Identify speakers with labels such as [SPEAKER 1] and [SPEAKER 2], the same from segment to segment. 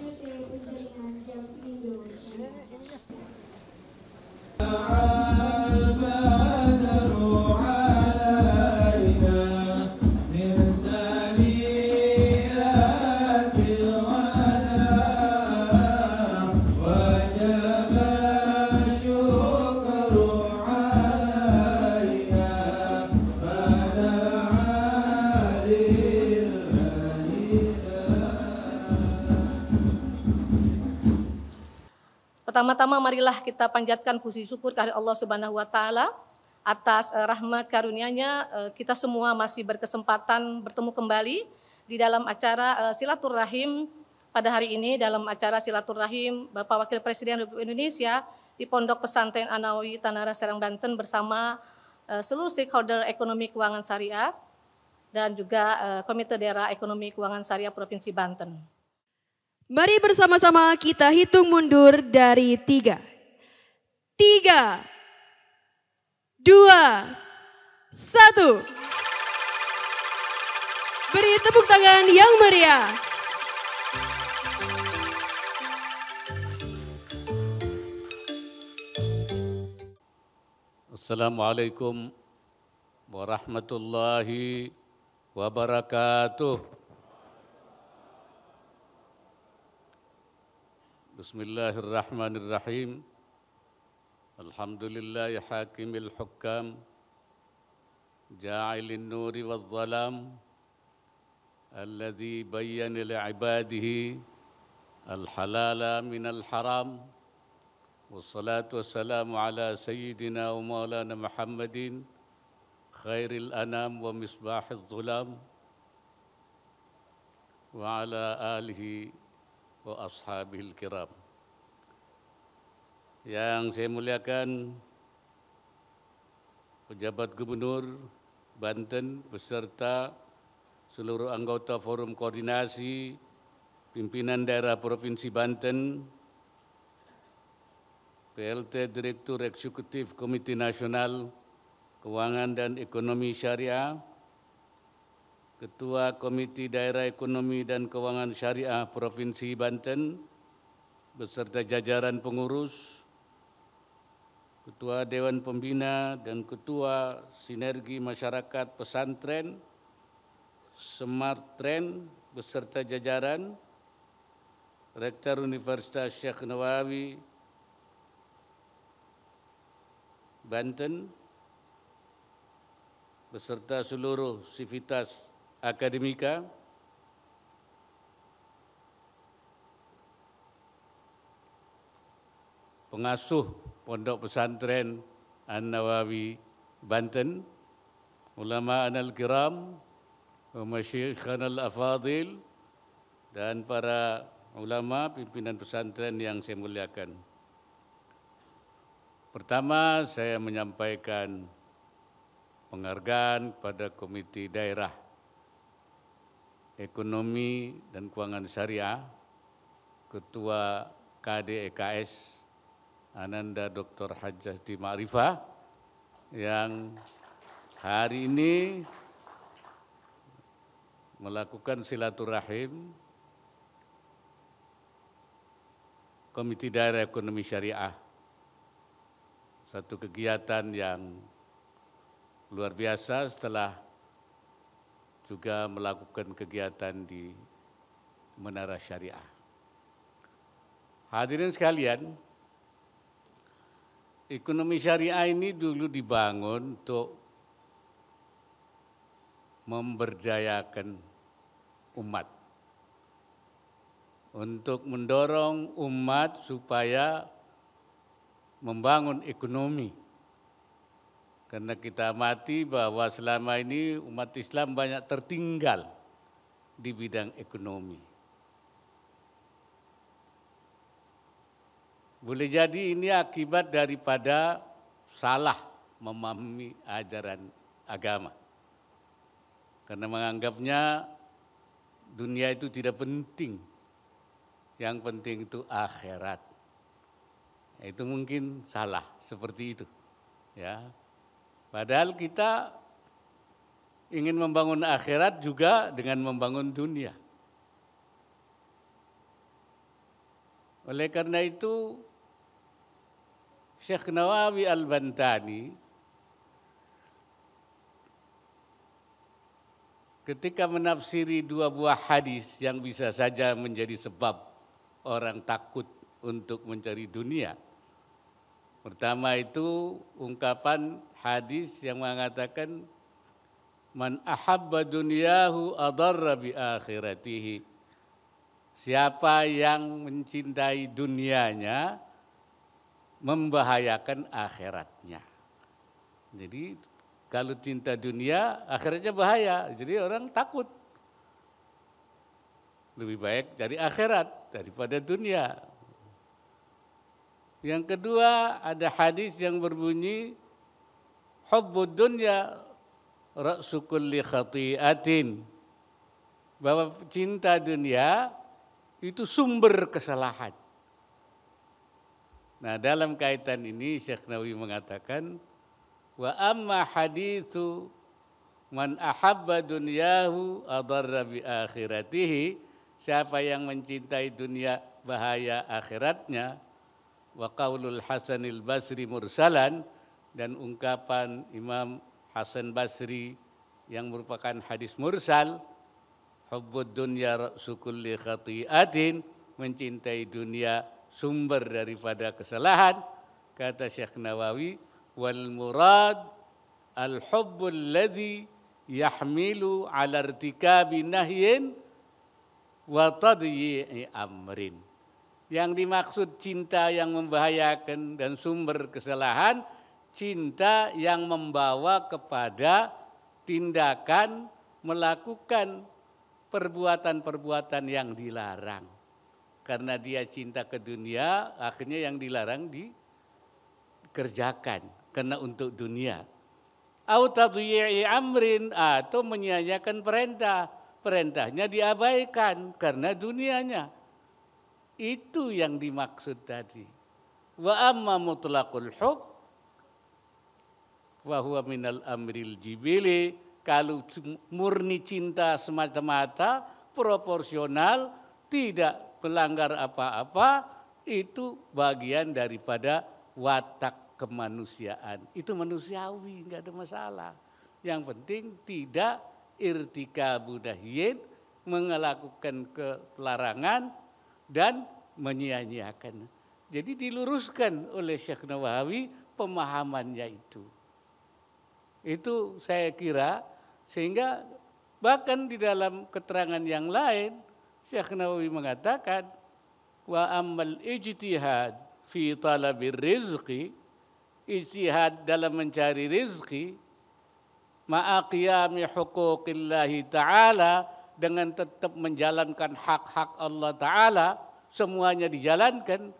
[SPEAKER 1] Thank you. Pertama-tama marilah kita panjatkan puji syukur kepada Allah Subhanahu wa taala atas eh, rahmat karunia-Nya eh, kita semua masih berkesempatan bertemu kembali di dalam acara eh, silaturahim pada hari ini dalam acara silaturahim Bapak Wakil Presiden Republik Indonesia di Pondok Pesantren Anawi Tanara Serang Banten bersama seluruh stakeholder ekonomi keuangan syariah dan juga Komite Daerah Ekonomi Keuangan Syariah Provinsi Banten. Mari bersama-sama kita hitung mundur dari tiga. Tiga, dua, satu. Beri tepuk tangan yang meriah. Assalamualaikum warahmatullahi wabarakatuh. بسم الله الرحمن الرحيم الحمد لله حاكم الحكام جاعل النور والظلام الذي بين لعباده الحلال من الحرام والصلاة والسلام على سيدنا ومولانا محمد خير الأنام ومصباح الظلام وعلى آله wa ashabil kiram. Yang saya muliakan pejabat gubernur Banten beserta seluruh anggota forum koordinasi pimpinan daerah Provinsi Banten, PLT Direktur Eksekutif Komite Nasional Keuangan dan Ekonomi Syariah, Ketua Komite Daerah Ekonomi dan Keuangan Syariah Provinsi Banten, beserta jajaran pengurus, Ketua Dewan Pembina dan Ketua Sinergi Masyarakat Pesantren, Smart Trend, beserta jajaran, Rektor Universitas Syekh Nawawi, Banten, beserta seluruh sivitas akademika, pengasuh Pondok Pesantren An-Nawawi Banten, ulama anal kiram, masyikhan al-afadil, dan para ulama pimpinan pesantren yang saya muliakan. Pertama, saya menyampaikan penghargaan kepada komite daerah Ekonomi dan Keuangan Syariah, Ketua KDEKS Ananda Dr. Hajjah di Ma'rifah yang hari ini melakukan silaturahim Komite Daerah Ekonomi Syariah. Satu kegiatan yang luar biasa setelah juga melakukan kegiatan di Menara Syariah. Hadirin sekalian, ekonomi syariah ini dulu dibangun untuk memberdayakan umat. Untuk mendorong umat supaya membangun ekonomi karena kita amati bahwa selama ini umat Islam banyak tertinggal di bidang ekonomi. Boleh jadi ini akibat daripada salah memahami ajaran agama. Karena menganggapnya dunia itu tidak penting. Yang penting itu akhirat. Itu mungkin salah seperti itu. Ya. Padahal kita ingin membangun akhirat juga dengan membangun dunia. Oleh karena itu, Syekh Nawawi Al-Bantani ketika menafsiri dua buah hadis yang bisa saja menjadi sebab orang takut untuk mencari dunia. Pertama itu ungkapan hadis yang mengatakan man ahabba dunyahu adarra bi akhiratihi. Siapa yang mencintai dunianya membahayakan akhiratnya. Jadi kalau cinta dunia akhiratnya bahaya. Jadi orang takut. Lebih baik dari akhirat daripada dunia. Yang kedua ada hadis yang berbunyi hubbud dunya ra'su kulli khati'atin. Bahwa cinta dunia itu sumber kesalahan. Nah, dalam kaitan ini Syekh Nawawi mengatakan wa amma haditsu man ahabba dunyahu adarra bi akhiratihi siapa yang mencintai dunia bahaya akhiratnya wa qaulul hasanil basri mursalan dan ungkapan Imam Hasan Basri yang merupakan hadis mursal hubbud dunya sukulli khati'atin mencintai dunia sumber daripada kesalahan kata Syekh Nawawi wal murad al hubbul ladzi yahmilu ala irtikabi nahyin wa tadyi'i amrin yang dimaksud cinta yang membahayakan dan sumber kesalahan cinta yang membawa kepada tindakan melakukan perbuatan-perbuatan yang dilarang. Karena dia cinta ke dunia, akhirnya yang dilarang dikerjakan karena untuk dunia. Autadhiyi amrin atau menyanyiakan perintah. Perintahnya diabaikan karena dunianya. Itu yang dimaksud tadi. Wa amma mutlaqul hub bahwa minal amril jibili kalau murni cinta semata-mata proporsional tidak melanggar apa-apa itu bagian daripada watak kemanusiaan itu manusiawi nggak ada masalah yang penting tidak irtika budahiyin melakukan kepelarangan dan menyia-nyiakan jadi diluruskan oleh Syekh Nawawi pemahamannya itu itu saya kira sehingga bahkan di dalam keterangan yang lain Syekh Nawawi mengatakan wa ammal ijtihad fi talabir rizqi ijtihad dalam mencari rizqi ma'aqiyami hukukillahi ta'ala dengan tetap menjalankan hak-hak Allah Ta'ala semuanya dijalankan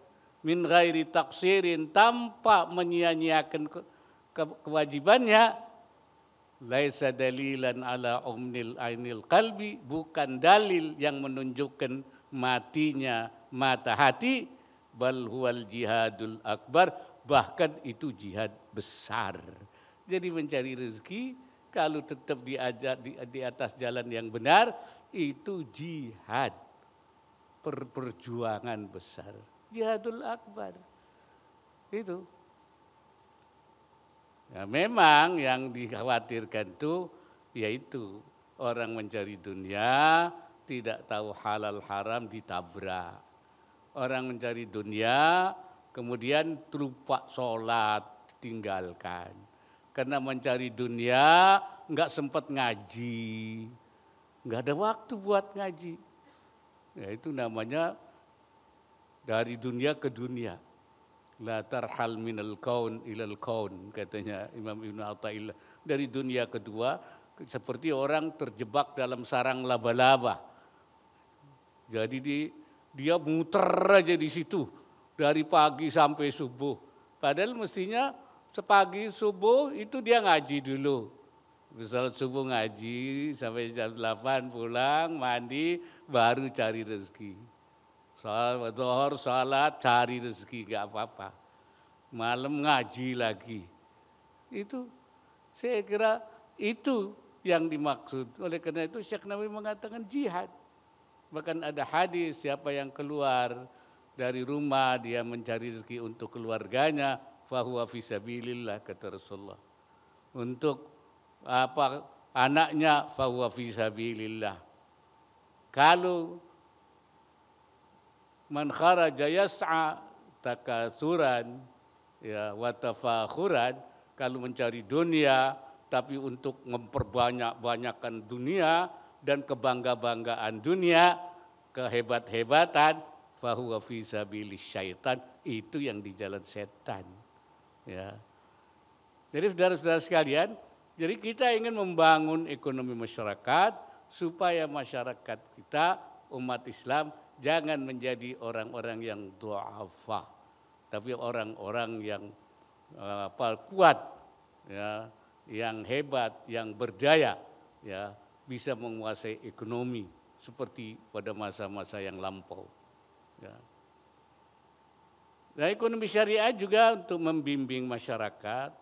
[SPEAKER 1] min ghairi taksirin tanpa menyia-nyiakan kewajibannya laisa dalilan ala umnil ainil kalbi bukan dalil yang menunjukkan matinya mata hati bal huwal jihadul akbar bahkan itu jihad besar jadi mencari rezeki kalau tetap diajak di, di atas jalan yang benar itu jihad per perjuangan besar jihadul akbar itu Ya, memang yang dikhawatirkan itu yaitu orang mencari dunia tidak tahu halal haram ditabrak. Orang mencari dunia kemudian lupa sholat ditinggalkan. Karena mencari dunia nggak sempat ngaji, nggak ada waktu buat ngaji. Ya, itu namanya dari dunia ke dunia. La tarhal minal kaun ilal kaun katanya Imam Ibn Al Taillah Dari dunia kedua seperti orang terjebak dalam sarang laba-laba. Jadi di, dia muter aja di situ dari pagi sampai subuh. Padahal mestinya sepagi subuh itu dia ngaji dulu. Misalnya subuh ngaji sampai jam 8 pulang, mandi, baru cari rezeki. Soal dohor, sholat, cari rezeki, gak apa-apa. Malam ngaji lagi. Itu saya kira itu yang dimaksud. Oleh karena itu Syekh Nawawi mengatakan jihad. Bahkan ada hadis siapa yang keluar dari rumah dia mencari rezeki untuk keluarganya fahuwa fisabilillah kata Rasulullah. Untuk apa anaknya fahuwa fisabilillah. Kalau man kharaja yas'a takasuran ya watafakhuran kalau mencari dunia tapi untuk memperbanyak-banyakkan dunia dan kebangga-banggaan dunia kehebat-hebatan fahuwa fi syaitan itu yang di jalan setan ya jadi saudara-saudara sekalian jadi kita ingin membangun ekonomi masyarakat supaya masyarakat kita umat Islam Jangan menjadi orang-orang yang du'afa, tapi orang-orang yang eh, apa kuat ya, yang hebat, yang berjaya, ya, bisa menguasai ekonomi seperti pada masa-masa yang lampau. Ya. Nah, ekonomi syariah juga untuk membimbing masyarakat,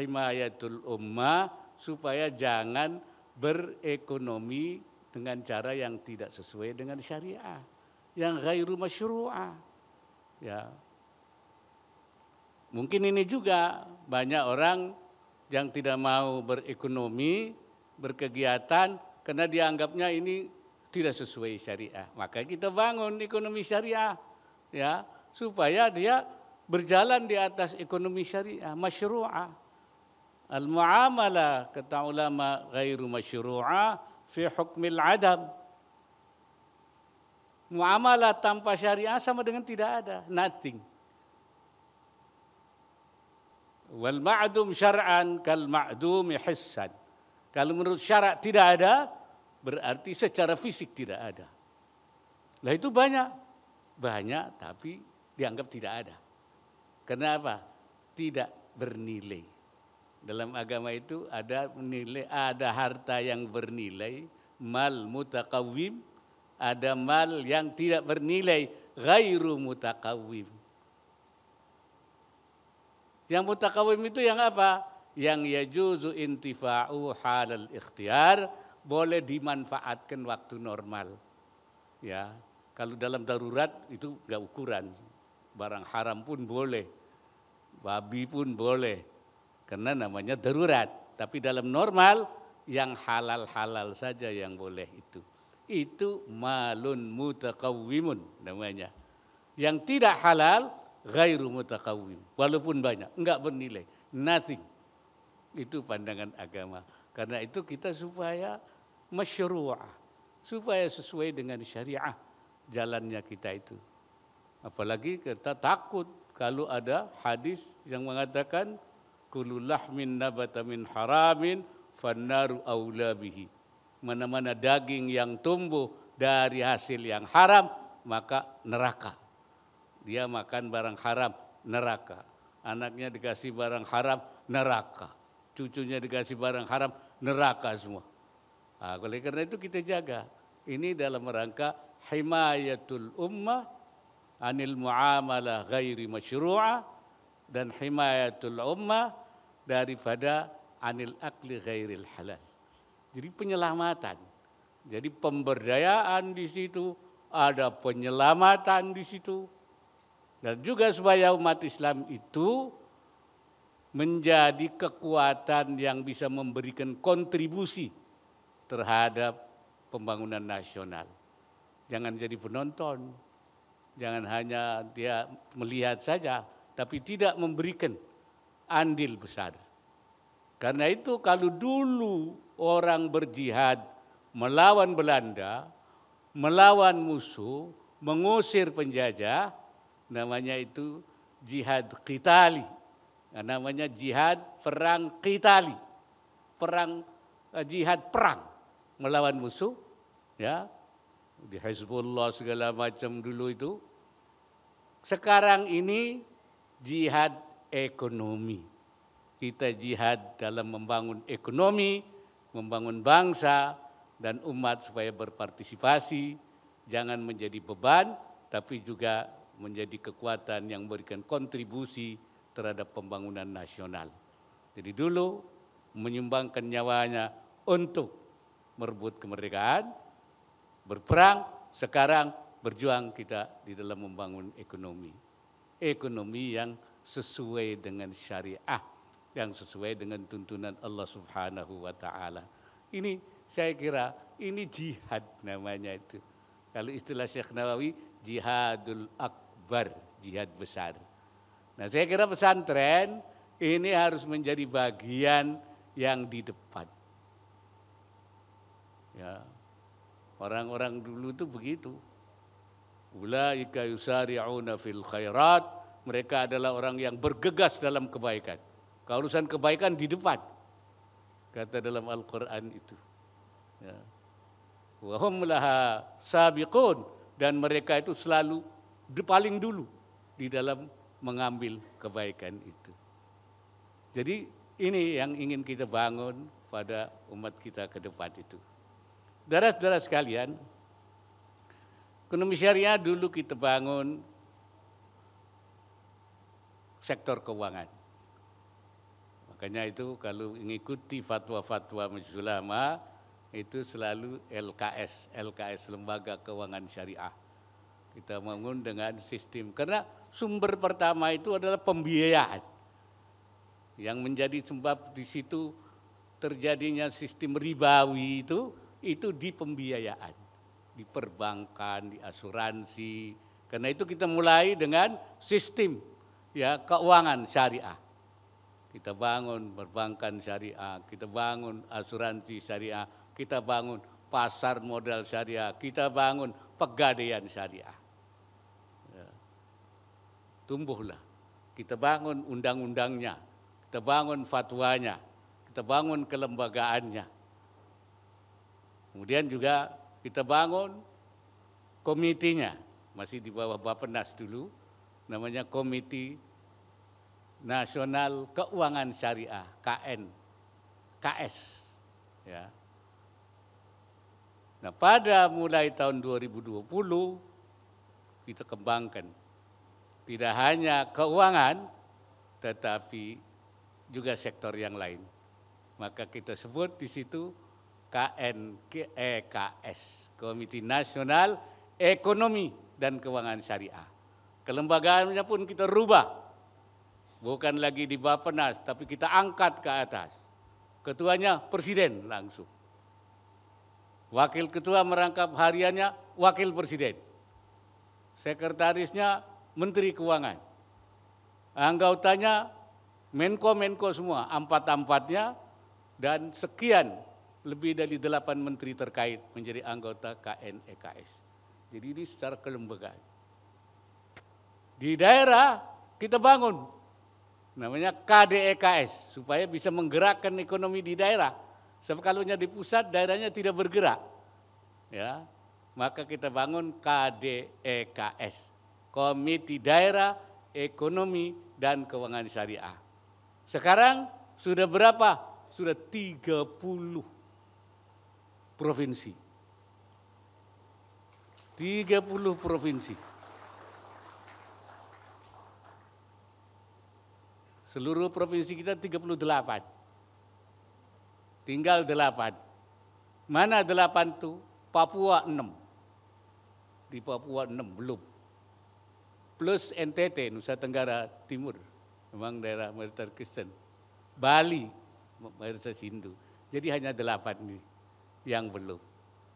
[SPEAKER 1] himayatul ummah supaya jangan berekonomi dengan cara yang tidak sesuai dengan syariah yang ghairu masyru'ah ya mungkin ini juga banyak orang yang tidak mau berekonomi berkegiatan karena dianggapnya ini tidak sesuai syariah maka kita bangun ekonomi syariah ya supaya dia berjalan di atas ekonomi syariah masyru'ah al muamalah kata ulama ghairu masyru'ah fi hukmil adam. Muamalah tanpa syariah sama dengan tidak ada, nothing. Wal ma'dum syar'an kal ma'dumi hissan. Kalau menurut syarat tidak ada, berarti secara fisik tidak ada. Lah itu banyak, banyak tapi dianggap tidak ada. Kenapa? Tidak bernilai. Dalam agama itu ada nilai ada harta yang bernilai, mal mutakawim, ada mal yang tidak bernilai, gairu mutakawim. Yang mutakawim itu yang apa? Yang yajuzu intifa'u halal ikhtiar, boleh dimanfaatkan waktu normal. Ya, kalau dalam darurat itu nggak ukuran, barang haram pun boleh, babi pun boleh, karena namanya darurat. Tapi dalam normal yang halal-halal saja yang boleh itu. Itu malun mutakawwimun namanya. Yang tidak halal gairu mutakawwim. Walaupun banyak, enggak bernilai. Nothing. Itu pandangan agama. Karena itu kita supaya masyru'ah. Supaya sesuai dengan syariah jalannya kita itu. Apalagi kita takut kalau ada hadis yang mengatakan kulu lahmin nabata min haramin fannaru awla bihi. Mana-mana daging yang tumbuh dari hasil yang haram maka neraka. Dia makan barang haram neraka. Anaknya dikasih barang haram neraka. Cucunya dikasih barang haram neraka semua. Nah, oleh karena itu kita jaga. Ini dalam rangka himayatul ummah anil muamalah ghairi masyru'ah dan himayatul ummah daripada anil akli ghairil halal. Jadi penyelamatan. Jadi pemberdayaan di situ, ada penyelamatan di situ. Dan juga supaya umat Islam itu menjadi kekuatan yang bisa memberikan kontribusi terhadap pembangunan nasional. Jangan jadi penonton, jangan hanya dia melihat saja, tapi tidak memberikan andil besar. Karena itu kalau dulu orang berjihad melawan Belanda, melawan musuh, mengusir penjajah, namanya itu jihad kitali, namanya jihad perang kitali, Perang eh, jihad perang melawan musuh ya di Hezbollah segala macam dulu itu. Sekarang ini jihad ekonomi. Kita jihad dalam membangun ekonomi, membangun bangsa dan umat supaya berpartisipasi, jangan menjadi beban tapi juga menjadi kekuatan yang memberikan kontribusi terhadap pembangunan nasional. Jadi dulu menyumbangkan nyawanya untuk merebut kemerdekaan, berperang, sekarang berjuang kita di dalam membangun ekonomi. Ekonomi yang sesuai dengan syariah yang sesuai dengan tuntunan Allah Subhanahu wa taala. Ini saya kira ini jihad namanya itu. Kalau istilah Syekh Nawawi jihadul akbar, jihad besar. Nah, saya kira pesantren ini harus menjadi bagian yang di depan. Ya. Orang-orang dulu itu begitu. Ulaika yusari'una fil khairat mereka adalah orang yang bergegas dalam kebaikan. Kaurusan kebaikan di depan. Kata dalam Al-Quran itu. Ya. Wahum laha sabiqun. Dan mereka itu selalu paling dulu di dalam mengambil kebaikan itu. Jadi ini yang ingin kita bangun pada umat kita ke depan itu. Darah-darah sekalian, ekonomi syariah dulu kita bangun sektor keuangan. Makanya itu kalau mengikuti fatwa-fatwa Majelis Ulama itu selalu LKS, LKS Lembaga Keuangan Syariah. Kita bangun dengan sistem karena sumber pertama itu adalah pembiayaan. Yang menjadi sebab di situ terjadinya sistem ribawi itu itu di pembiayaan, di perbankan, di asuransi. Karena itu kita mulai dengan sistem ya keuangan syariah. Kita bangun perbankan syariah, kita bangun asuransi syariah, kita bangun pasar modal syariah, kita bangun pegadaian syariah. Ya. Tumbuhlah. Kita bangun undang-undangnya, kita bangun fatwanya, kita bangun kelembagaannya. Kemudian juga kita bangun komitinya, masih di bawah Bapenas dulu, namanya Komiti Nasional Keuangan Syariah KN KS ya. Nah, pada mulai tahun 2020 kita kembangkan tidak hanya keuangan tetapi juga sektor yang lain. Maka kita sebut di situ KNEKS, eh, Komite Nasional Ekonomi dan Keuangan Syariah. Kelembagaannya pun kita rubah Bukan lagi di Bapenas, tapi kita angkat ke atas. Ketuanya presiden langsung. Wakil ketua merangkap hariannya wakil presiden. Sekretarisnya menteri keuangan. Anggotanya menko-menko semua, empat-empatnya dan sekian lebih dari delapan menteri terkait menjadi anggota KNEKS. Jadi ini secara kelembagaan. Di daerah kita bangun namanya KDEKS supaya bisa menggerakkan ekonomi di daerah. Sebab hanya di pusat daerahnya tidak bergerak. Ya. Maka kita bangun KDEKS, Komite Daerah Ekonomi dan Keuangan Syariah. Sekarang sudah berapa? Sudah 30 provinsi. 30 provinsi. Seluruh provinsi kita 38. Tinggal 8. Mana 8 tuh? Papua 6. Di Papua 6 belum. Plus NTT, Nusa Tenggara Timur. Memang daerah mayoritas Kristen. Bali, mayoritas Hindu. Jadi hanya 8 ini yang belum.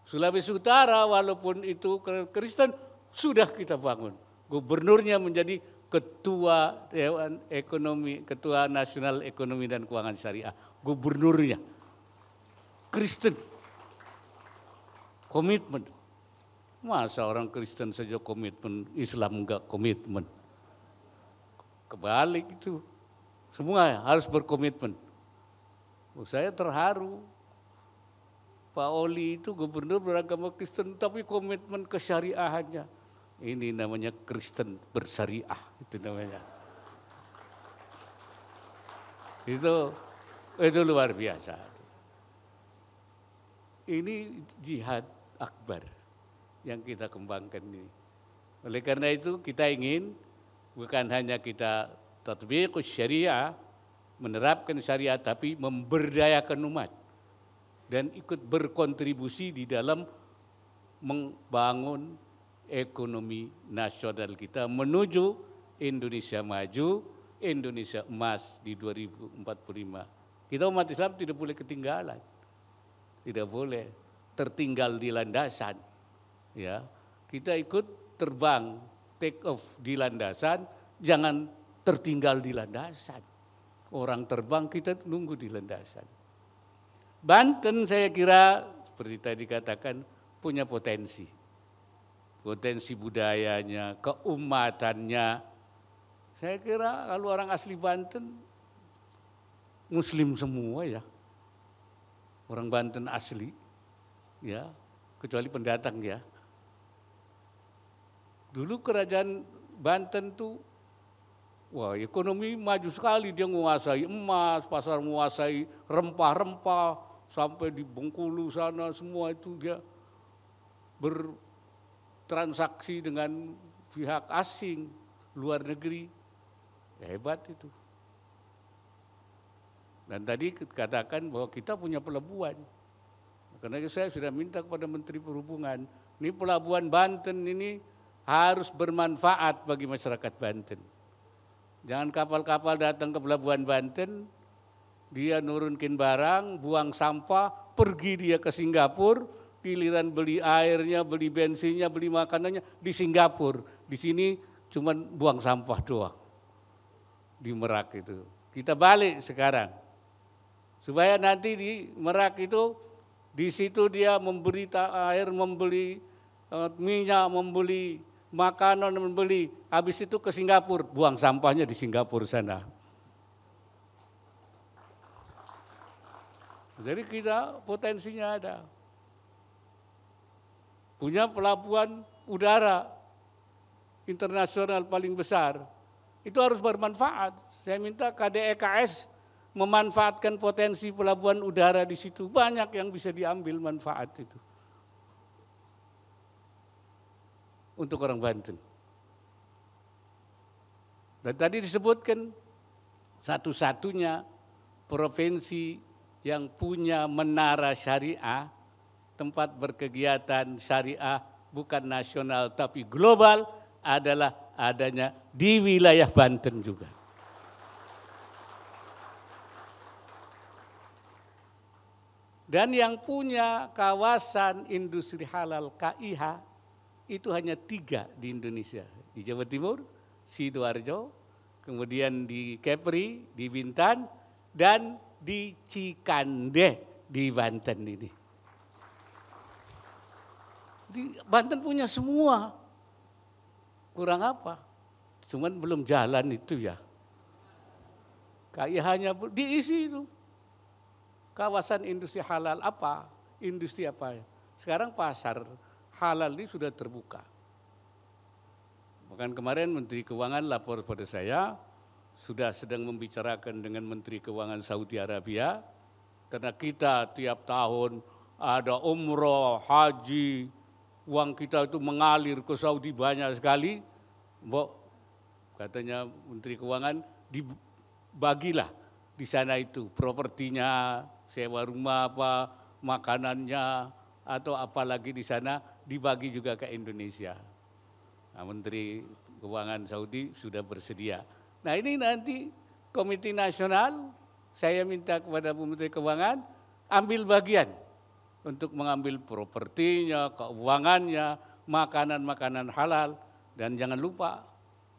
[SPEAKER 1] Sulawesi Utara walaupun itu Kristen sudah kita bangun. Gubernurnya menjadi ketua Dewan Ekonomi, ketua Nasional Ekonomi dan Keuangan Syariah, gubernurnya Kristen. Komitmen. Masa orang Kristen saja komitmen, Islam enggak komitmen. Kebalik itu. Semua harus berkomitmen. Oh, saya terharu. Pak Oli itu gubernur beragama Kristen tapi komitmen kesyariahannya ini namanya Kristen bersyariah, itu namanya. Itu itu luar biasa. Ini jihad akbar yang kita kembangkan ini. Oleh karena itu kita ingin bukan hanya kita tatbiqus syariah, menerapkan syariah tapi memberdayakan umat dan ikut berkontribusi di dalam membangun ekonomi nasional kita menuju Indonesia maju, Indonesia emas di 2045. Kita umat Islam tidak boleh ketinggalan. Tidak boleh tertinggal di landasan. Ya, kita ikut terbang take off di landasan, jangan tertinggal di landasan. Orang terbang kita nunggu di landasan. Banten saya kira seperti tadi katakan punya potensi potensi budayanya, keumatannya. Saya kira kalau orang asli Banten, Muslim semua ya. Orang Banten asli, ya, kecuali pendatang ya. Dulu kerajaan Banten tuh Wah, ekonomi maju sekali dia menguasai emas, pasar menguasai rempah-rempah sampai di Bengkulu sana semua itu dia ber transaksi dengan pihak asing, luar negeri. Hebat itu. Dan tadi katakan bahwa kita punya pelabuhan. Karena saya sudah minta kepada Menteri Perhubungan, ini pelabuhan Banten ini harus bermanfaat bagi masyarakat Banten. Jangan kapal-kapal datang ke pelabuhan Banten, dia nurunkin barang, buang sampah, pergi dia ke Singapura, giliran beli airnya, beli bensinnya, beli makanannya di Singapura. Di sini cuma buang sampah doang. Di Merak itu. Kita balik sekarang. Supaya nanti di Merak itu di situ dia memberi air, membeli eh, minyak, membeli makanan, membeli. Habis itu ke Singapura, buang sampahnya di Singapura sana. Jadi kita potensinya ada punya pelabuhan udara internasional paling besar, itu harus bermanfaat. Saya minta KDEKS memanfaatkan potensi pelabuhan udara di situ. Banyak yang bisa diambil manfaat itu. Untuk orang Banten. Dan tadi disebutkan satu-satunya provinsi yang punya menara syariah tempat berkegiatan syariah bukan nasional tapi global adalah adanya di wilayah Banten juga. Dan yang punya kawasan industri halal KIH itu hanya tiga di Indonesia. Di Jawa Timur, Sidoarjo, kemudian di Kepri, di Bintan, dan di Cikande di Banten ini. Di Banten punya semua. Kurang apa? Cuman belum jalan itu ya. Kayak hanya diisi itu. Kawasan industri halal apa? Industri apa? Ya? Sekarang pasar halal ini sudah terbuka. Bahkan kemarin Menteri Keuangan lapor pada saya, sudah sedang membicarakan dengan Menteri Keuangan Saudi Arabia, karena kita tiap tahun ada umroh, haji, uang kita itu mengalir ke Saudi banyak sekali, Mbok katanya Menteri Keuangan dibagilah di sana itu propertinya, sewa rumah apa, makanannya atau apalagi di sana dibagi juga ke Indonesia. Nah, Menteri Keuangan Saudi sudah bersedia. Nah ini nanti Komite Nasional saya minta kepada Menteri Keuangan ambil bagian untuk mengambil propertinya, keuangannya, makanan-makanan halal. Dan jangan lupa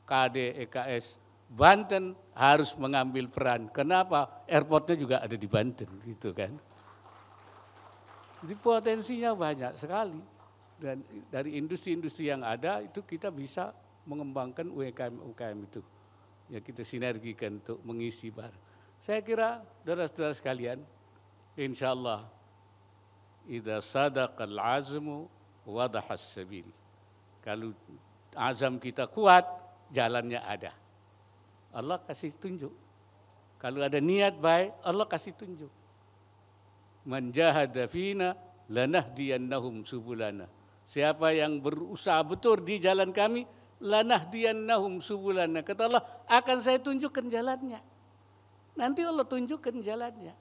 [SPEAKER 1] KD EKS Banten harus mengambil peran. Kenapa? Airportnya juga ada di Banten gitu kan. Jadi potensinya banyak sekali. Dan dari industri-industri yang ada itu kita bisa mengembangkan UMKM-UMKM itu. Ya kita sinergikan untuk mengisi barang. Saya kira saudara-saudara sekalian, insya Allah sadaq al azmu wadahas sabil. Kalau azam kita kuat, jalannya ada. Allah kasih tunjuk. Kalau ada niat baik, Allah kasih tunjuk. Man jahada fina lanahdiyannahum subulana. Siapa yang berusaha betul di jalan kami, lanahdiyannahum subulana. Kata Allah, akan saya tunjukkan jalannya. Nanti Allah tunjukkan jalannya.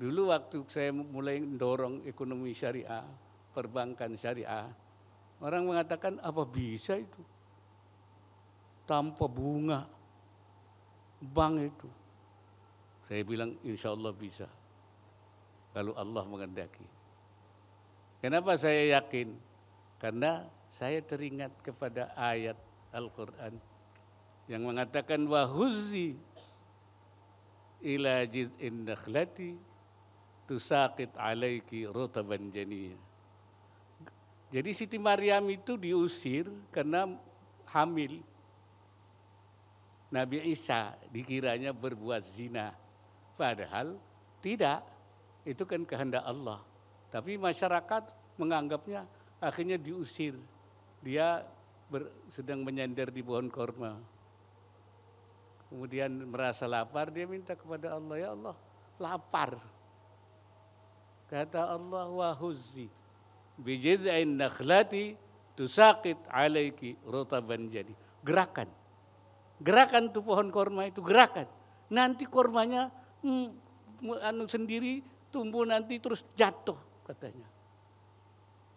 [SPEAKER 1] Dulu waktu saya mulai mendorong ekonomi syariah, perbankan syariah, orang mengatakan apa bisa itu? Tanpa bunga, bank itu. Saya bilang insya Allah bisa. Kalau Allah mengendaki. Kenapa saya yakin? Karena saya teringat kepada ayat Al-Quran yang mengatakan wahuzi ila nakhlati tusakit alaiki rotaban janiya. Jadi Siti Maryam itu diusir karena hamil. Nabi Isa dikiranya berbuat zina. Padahal tidak. Itu kan kehendak Allah. Tapi masyarakat menganggapnya akhirnya diusir. Dia ber, sedang menyandar di pohon korma. Kemudian merasa lapar, dia minta kepada Allah, ya Allah, lapar Kata Allah huzzi bijiz'in nakhlati tusaqit alaiki rotaban jadi. Gerakan. Gerakan tuh pohon korma itu gerakan. Nanti kormanya hmm, anu sendiri tumbuh nanti terus jatuh katanya.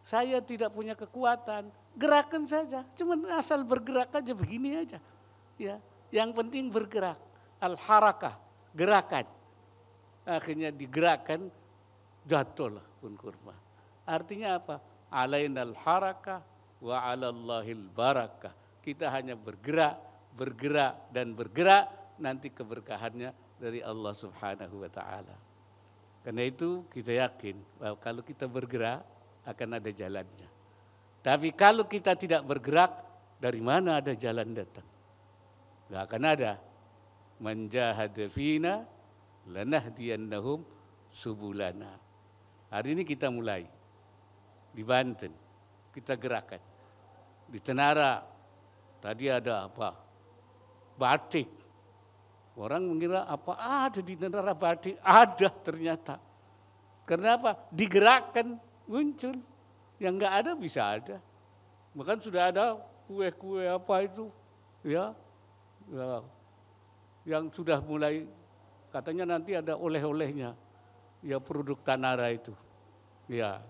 [SPEAKER 1] Saya tidak punya kekuatan, gerakan saja. Cuman asal bergerak aja begini aja. Ya, yang penting bergerak. Al harakah, gerakan. Akhirnya digerakkan jatuhlah pun kurma. Artinya apa? Alainal harakah wa alallahil barakah. Kita hanya bergerak, bergerak dan bergerak nanti keberkahannya dari Allah Subhanahu wa taala. Karena itu kita yakin bahwa kalau kita bergerak akan ada jalannya. Tapi kalau kita tidak bergerak dari mana ada jalan datang? Gak akan ada. Menjahadafina lanahdiannahum lanahdiyannahum subulana. Hari ini kita mulai di Banten, kita gerakan. Di Tenara, tadi ada apa? Batik. Orang mengira apa ada di Tenara batik? Ada ternyata. Karena apa? Digerakkan, muncul. Yang enggak ada bisa ada. Bahkan sudah ada kue-kue apa itu, ya, ya yang sudah mulai katanya nanti ada oleh-olehnya ya produk Tanara itu. Ya,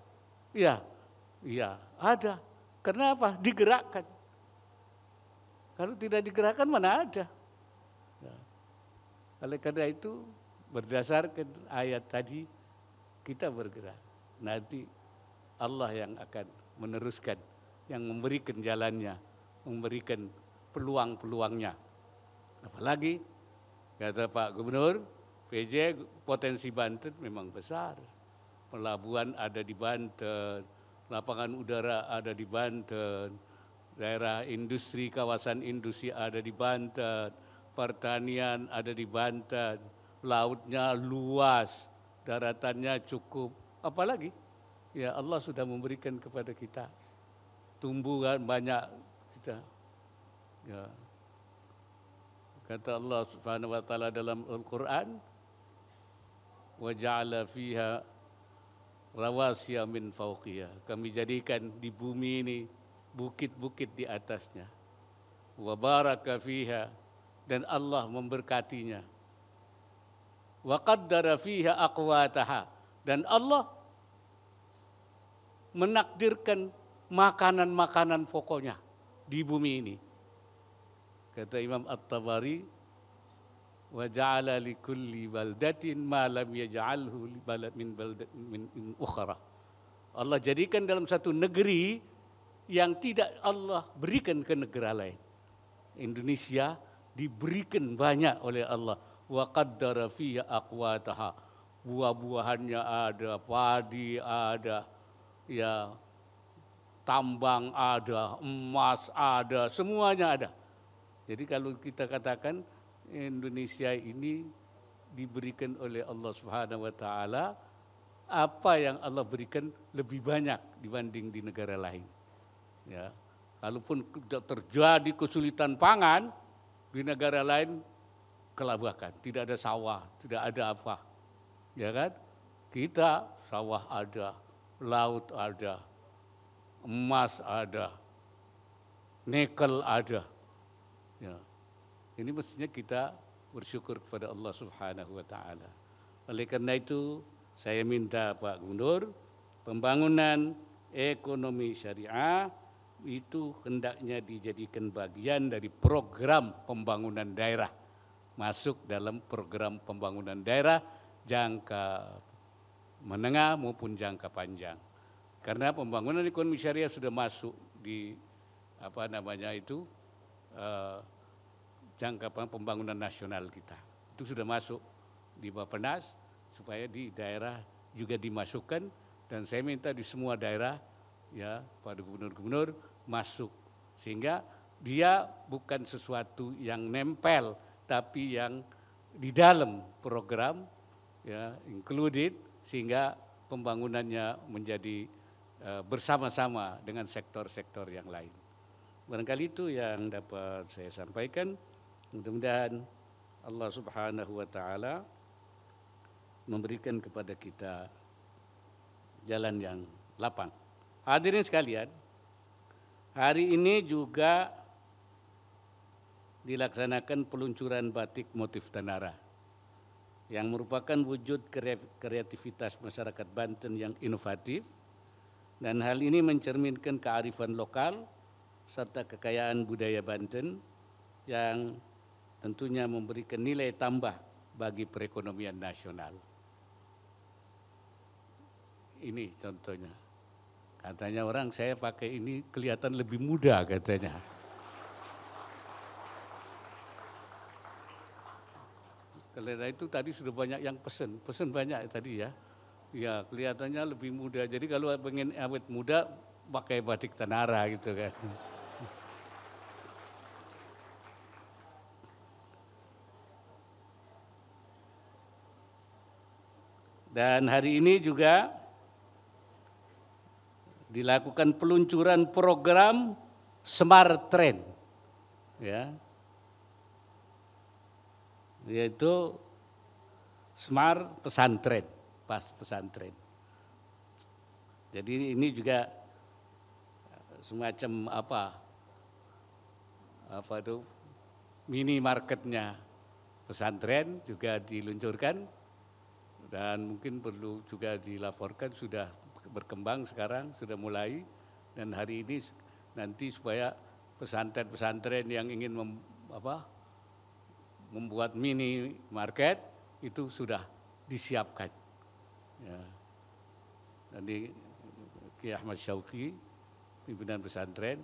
[SPEAKER 1] ya, ya ada. Karena apa? Digerakkan. Kalau tidak digerakkan mana ada. Ya. Oleh karena itu berdasarkan ayat tadi kita bergerak. Nanti Allah yang akan meneruskan, yang memberikan jalannya, memberikan peluang-peluangnya. Apalagi kata Pak Gubernur, PJ potensi Banten memang besar. Pelabuhan ada di Banten, lapangan udara ada di Banten, daerah industri, kawasan industri ada di Banten, pertanian ada di Banten, lautnya luas, daratannya cukup. Apalagi ya Allah sudah memberikan kepada kita tumbuhan banyak kita. Ya. Kata Allah Subhanahu wa taala dalam Al-Qur'an, وَجَعَلَ فِيهَا rawasya min fauqiyah. Kami jadikan di bumi ini bukit-bukit di atasnya. Wa baraka fiha dan Allah memberkatinya. Wa qaddara fiha aqwataha dan Allah menakdirkan makanan-makanan pokoknya di bumi ini. Kata Imam At-Tabari, wa ja'ala li kulli baldatin ma lam yaj'alhu li min baldatin min ukhra. Allah jadikan dalam satu negeri yang tidak Allah berikan ke negara lain. Indonesia diberikan banyak oleh Allah. Wa qaddara fiha aqwataha. Buah-buahannya ada, padi ada, ya tambang ada, emas ada, semuanya ada. Jadi kalau kita katakan Indonesia ini diberikan oleh Allah Subhanahu wa taala apa yang Allah berikan lebih banyak dibanding di negara lain. Ya. Walaupun terjadi kesulitan pangan di negara lain kelabakan, tidak ada sawah, tidak ada apa. Ya kan? Kita sawah ada, laut ada, emas ada, nikel ada. Ya. Ini mestinya kita bersyukur kepada Allah Subhanahu wa taala. Oleh karena itu, saya minta Pak Gubernur, pembangunan ekonomi syariah itu hendaknya dijadikan bagian dari program pembangunan daerah. Masuk dalam program pembangunan daerah jangka menengah maupun jangka panjang. Karena pembangunan ekonomi syariah sudah masuk di apa namanya itu uh, jangka pembangunan nasional kita. Itu sudah masuk di bapenas supaya di daerah juga dimasukkan dan saya minta di semua daerah ya pada gubernur-gubernur masuk sehingga dia bukan sesuatu yang nempel tapi yang di dalam program ya included sehingga pembangunannya menjadi uh, bersama-sama dengan sektor-sektor yang lain. Barangkali itu yang dapat saya sampaikan. Mudah-mudahan Allah Subhanahu wa taala memberikan kepada kita jalan yang lapang. Hadirin sekalian, hari ini juga dilaksanakan peluncuran batik motif Tanara yang merupakan wujud kreativitas masyarakat Banten yang inovatif dan hal ini mencerminkan kearifan lokal serta kekayaan budaya Banten yang tentunya memberikan nilai tambah bagi perekonomian nasional. Ini contohnya. Katanya orang saya pakai ini kelihatan lebih muda katanya. Karena itu tadi sudah banyak yang pesen, pesen banyak tadi ya. Ya kelihatannya lebih muda. Jadi kalau pengen awet muda pakai batik tenara gitu kan. Dan hari ini juga dilakukan peluncuran program Smart Train. Ya. Yaitu Smart Pesantren, pas pesantren. Jadi ini juga semacam apa apa itu mini marketnya pesantren juga diluncurkan dan mungkin perlu juga dilaporkan sudah berkembang sekarang, sudah mulai. Dan hari ini nanti supaya pesantren-pesantren yang ingin mem, apa, membuat mini market itu sudah disiapkan. Ya. Nanti Kiai Ahmad Syauki, pimpinan pesantren,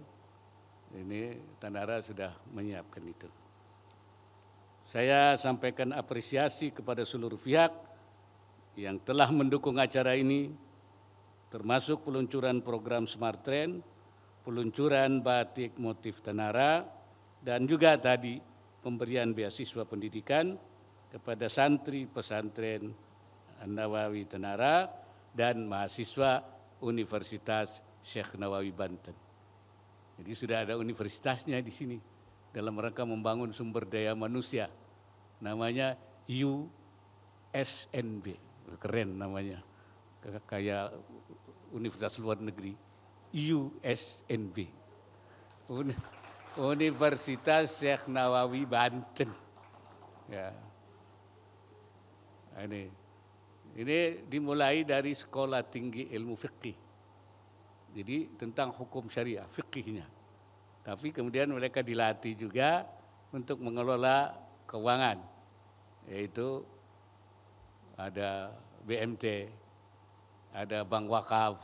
[SPEAKER 1] ini Tanara sudah menyiapkan itu. Saya sampaikan apresiasi kepada seluruh pihak yang telah mendukung acara ini, termasuk peluncuran program Smart Trend, peluncuran batik motif tenara, dan juga tadi pemberian beasiswa pendidikan kepada santri pesantren Nawawi Tenara dan mahasiswa Universitas Syekh Nawawi Banten. Jadi sudah ada universitasnya di sini dalam rangka membangun sumber daya manusia. Namanya USNB keren namanya, kayak Universitas Luar Negeri, USNB. Universitas Syekh Nawawi Banten. Ya. Nah, ini ini dimulai dari sekolah tinggi ilmu fikih. Jadi tentang hukum syariah, fikihnya. Tapi kemudian mereka dilatih juga untuk mengelola keuangan, yaitu ada BMT, ada Bank Wakaf.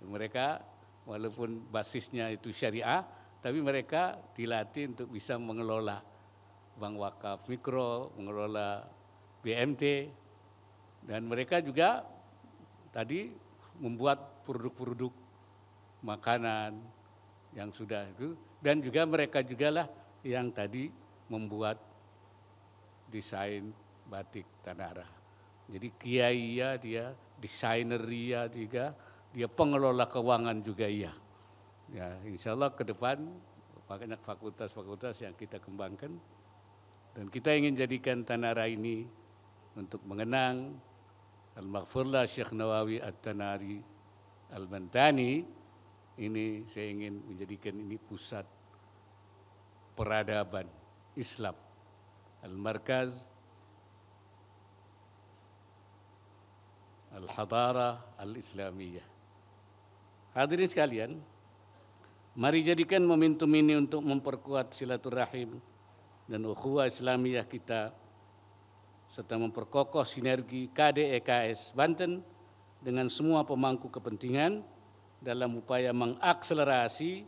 [SPEAKER 1] Mereka walaupun basisnya itu syariah, tapi mereka dilatih untuk bisa mengelola Bank Wakaf Mikro, mengelola BMT, dan mereka juga tadi membuat produk-produk makanan yang sudah itu dan juga mereka juga lah yang tadi membuat desain batik tanah arah. Jadi kiai ya dia, desainer ya juga, dia pengelola keuangan juga iya. Ya, insya Allah ke depan banyak fakultas-fakultas yang kita kembangkan dan kita ingin jadikan Tanara ini untuk mengenang al maghfirullah Syekh Nawawi At-Tanari Al-Bantani ini saya ingin menjadikan ini pusat peradaban Islam Al-Markaz al-hadara al-islamiyah. Hadirin sekalian, mari jadikan momentum ini untuk memperkuat silaturahim dan ukhuwah islamiyah kita serta memperkokoh sinergi KDEKS Banten dengan semua pemangku kepentingan dalam upaya mengakselerasi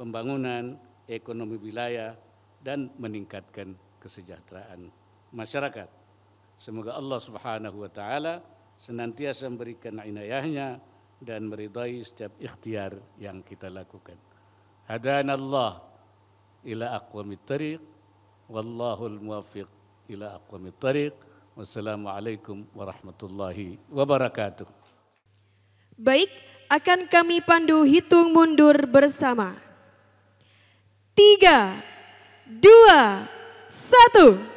[SPEAKER 1] pembangunan ekonomi wilayah dan meningkatkan kesejahteraan masyarakat. Semoga Allah Subhanahu wa taala senantiasa memberikan inayahnya dan meridai setiap ikhtiar yang kita lakukan. Hadana Allah ila aqwamit tariq al muwaffiq ila aqwamit tariq. Wassalamualaikum warahmatullahi wabarakatuh. Baik, akan kami pandu hitung mundur bersama. Tiga, dua, satu.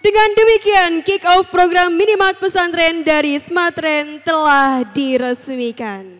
[SPEAKER 1] Dengan demikian, kick off program Minimark Pesantren dari Smartren telah diresmikan.